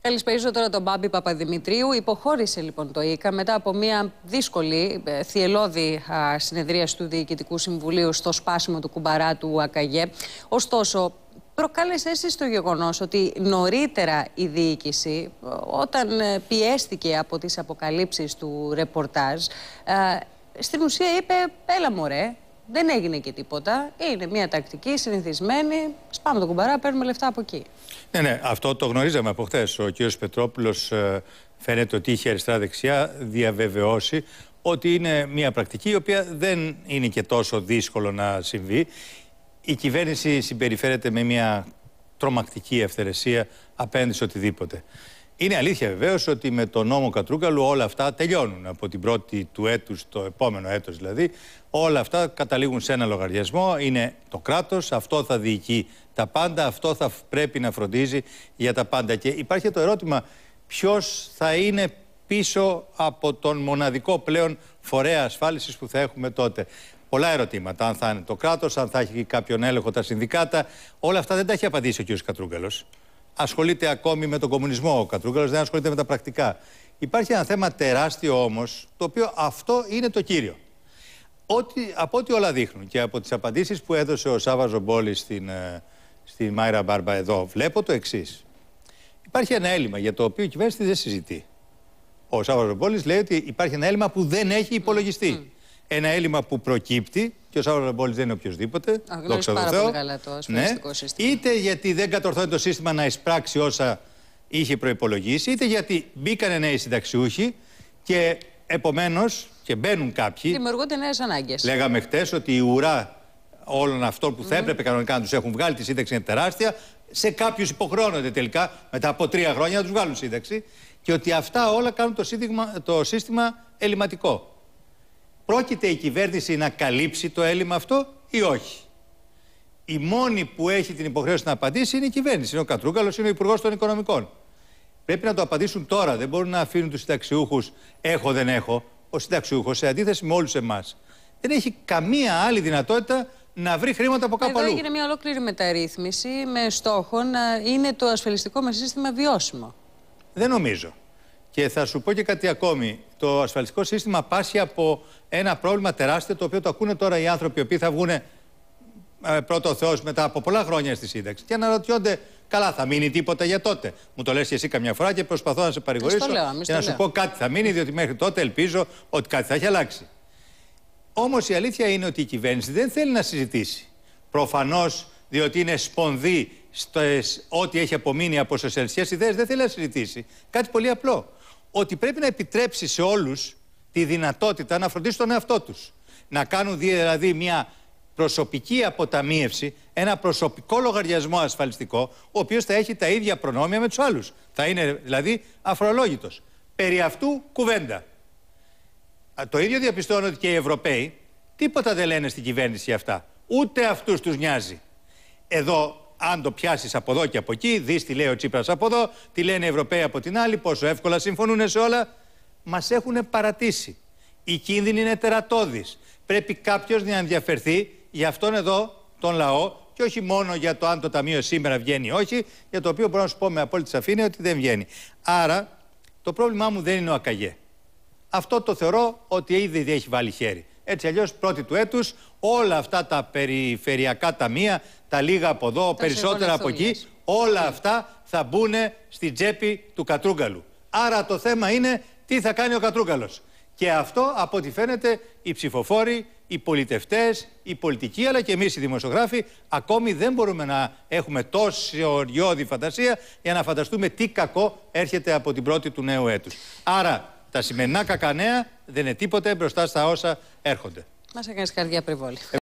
Καλησπέριζω τώρα τον Μπάμπη Παπαδημητρίου. Υποχώρησε λοιπόν το ΙΚΑ μετά από μια δύσκολη, ε, θυελώδη συνεδρία του Διοικητικού Συμβουλίου στο σπάσιμο του κουμπαρά του ΑΚΑΓΕ. Ωστόσο, προκάλεσε εσείς το γεγονός ότι νωρίτερα η διοίκηση όταν ε, πιέστηκε από τις αποκαλύψεις του ρεπορτάζ ε, στην ουσία είπε έλα μωρέ δεν έγινε και τίποτα. Είναι μια τακτική, συνηθισμένη. Σπάμε το κουμπαρά, παίρνουμε λεφτά από εκεί. Ναι, ναι, αυτό το γνωρίζαμε από χθες. Ο κ. Πετρόπουλος ε, φαίνεται ότι είχε αριστερά-δεξιά διαβεβαιώσει ότι είναι μια πρακτική η οποία δεν είναι και τόσο δύσκολο να συμβεί. Η κυβέρνηση συμπεριφέρεται με μια τρομακτική ευθερεσία απέναντι σε οτιδήποτε. Είναι αλήθεια βεβαίως ότι με τον νόμο Κατρούγκαλου όλα αυτά τελειώνουν. Από την πρώτη του έτους, το επόμενο έτος δηλαδή, όλα αυτά καταλήγουν σε ένα λογαριασμό. Είναι το κράτος, αυτό θα διοικεί τα πάντα, αυτό θα πρέπει να φροντίζει για τα πάντα. Και υπάρχει το ερώτημα, ποιος θα είναι πίσω από τον μοναδικό πλέον φορέα ασφάλισης που θα έχουμε τότε. Πολλά ερωτήματα. Αν θα είναι το κράτος, αν θα έχει κάποιον έλεγχο τα συνδικάτα. Όλα αυτά δεν τα έχει απαντήσει ο κ. Κατρούγκαλος ασχολείται ακόμη με τον κομμουνισμό. Ο Κατρούγκαλος, δεν ασχολείται με τα πρακτικά. Υπάρχει ένα θέμα τεράστιο όμως, το οποίο αυτό είναι το κύριο. Ό,τι, από ό,τι όλα δείχνουν και από τις απαντήσεις που έδωσε ο Σάβα Ζομπόλη στην, ε, στη Μάιρα Μπάρμπα εδώ, βλέπω το εξής. Υπάρχει ένα έλλειμμα για το οποίο η κυβέρνηση δεν συζητεί. Ο Σάβα Ζομπόλης λέει ότι υπάρχει ένα έλλειμμα που δεν έχει υπολογιστεί. Ένα έλλειμμα που προκύπτει και ο Σάουρο Ραμπόλη δεν είναι οποιοδήποτε. Δόξα τω Θεώ. Καλά το ναι. σύστημα. Είτε γιατί δεν κατορθώνει το σύστημα να εισπράξει όσα είχε προπολογίσει, είτε γιατί μπήκανε νέοι συνταξιούχοι και επομένως και μπαίνουν κάποιοι. Δημιουργούνται νέες ανάγκες. Λέγαμε χτες ότι η ουρά όλων αυτών που θα έπρεπε κανονικά να τους έχουν βγάλει τη σύνταξη είναι τεράστια. Σε κάποιους υποχρεώνονται τελικά μετά από τρία χρόνια να τους βγάλουν σύνταξη. Και ότι αυτά όλα κάνουν το σύστημα, το σύστημα ελληματικό πρόκειται η κυβέρνηση να καλύψει το έλλειμμα αυτό ή όχι. Η μόνη που έχει την υποχρέωση να απαντήσει είναι η κυβέρνηση. Είναι ο Κατρούγκαλος, είναι ο Υπουργός των Οικονομικών. Πρέπει να το απαντήσουν τώρα. Δεν μπορούν να αφήνουν τους συνταξιούχους έχω, δεν έχω. Ο συνταξιούχος, σε αντίθεση με όλους εμάς, δεν έχει καμία άλλη δυνατότητα να βρει χρήματα από κάπου Εδώ αλλού. έγινε μια ολόκληρη μεταρρύθμιση με στόχο να είναι το ασφαλιστικό μας σύστημα βιώσιμο. Δεν νομίζω. Και θα σου πω και κάτι ακόμη. Το ασφαλιστικό σύστημα πάσχει από ένα πρόβλημα τεράστιο το οποίο το ακούνε τώρα οι άνθρωποι οι οποίοι θα βγουν ε, πρώτο Θεός μετά από πολλά χρόνια στη σύνταξη και αναρωτιόνται, καλά, θα μείνει τίποτα για τότε. Μου το λες και εσύ καμιά φορά και προσπαθώ να σε παρηγορήσω λέω, και να σου πω κάτι θα μείνει, διότι μέχρι τότε ελπίζω ότι κάτι θα έχει αλλάξει. Όμως η αλήθεια είναι ότι η κυβέρνηση δεν θέλει να συζητήσει. Προφανώς διότι είναι σπονδύ ό,τι έχει απομείνει από σοσιαλιστικές ιδέες δεν θέλει να συζητήσει. Κάτι πολύ απλό. Ότι πρέπει να επιτρέψει σε όλους τη δυνατότητα να φροντίσουν τον εαυτό τους. Να κάνουν δηλαδή μια προσωπική αποταμίευση, ένα προσωπικό λογαριασμό ασφαλιστικό, ο οποίος θα έχει τα ίδια προνόμια με τους άλλους. Θα είναι δηλαδή αφρολόγητος. Περί αυτού κουβέντα. Το ίδιο διαπιστώνω ότι και οι Ευρωπαίοι τίποτα δεν λένε στην κυβέρνηση αυτά. Ούτε αυτούς τους νοιάζει. Εδώ αν το πιάσεις από εδώ και από εκεί, δεις τι λέει ο Τσίπρας από εδώ, τι λένε οι Ευρωπαίοι από την άλλη, πόσο εύκολα συμφωνούν σε όλα. Μας έχουν παρατήσει. Η κίνδυνη είναι τερατώδης. Πρέπει κάποιος να ενδιαφερθεί για αυτόν εδώ τον λαό και όχι μόνο για το αν το ταμείο σήμερα βγαίνει ή όχι, για το οποίο μπορώ να σου πω με απόλυτη σαφήνεια ότι δεν βγαίνει. Άρα το πρόβλημά μου δεν είναι ο ΑΚΑΓΕ. Αυτό το θεωρώ ότι ήδη έχει βάλει χέρι. Έτσι αλλιώς πρώτη του έτους όλα αυτά τα περιφερειακά ταμεία, τα λίγα από εδώ, περισσότερα από εκεί, όλα αυτά θα μπουν στην τσέπη του Κατρούγκαλου. Άρα το θέμα είναι τι θα κάνει ο Κατρούγκαλος. Και αυτό από ό,τι φαίνεται οι ψηφοφόροι, οι πολιτευτές, οι πολιτικοί αλλά και εμείς οι δημοσιογράφοι ακόμη δεν μπορούμε να έχουμε τόση οριώδη φαντασία για να φανταστούμε τι κακό έρχεται από την πρώτη του νέου έτους. Άρα τα σημερινά κακανέα δεν είναι τίποτε μπροστά στα όσα έρχονται. Μας έκανες καρδιά πριβόλη.